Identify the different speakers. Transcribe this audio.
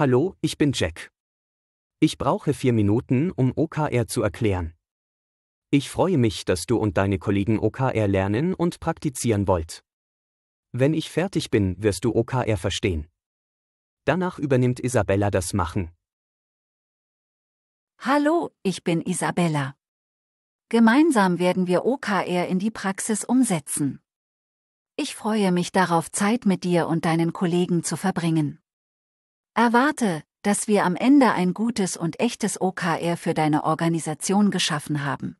Speaker 1: Hallo, ich bin Jack. Ich brauche vier Minuten, um OKR zu erklären. Ich freue mich, dass du und deine Kollegen OKR lernen und praktizieren wollt. Wenn ich fertig bin, wirst du OKR verstehen. Danach übernimmt Isabella das Machen.
Speaker 2: Hallo, ich bin Isabella. Gemeinsam werden wir OKR in die Praxis umsetzen. Ich freue mich darauf, Zeit mit dir und deinen Kollegen zu verbringen. Erwarte, dass wir am Ende ein gutes und echtes OKR für deine Organisation geschaffen haben.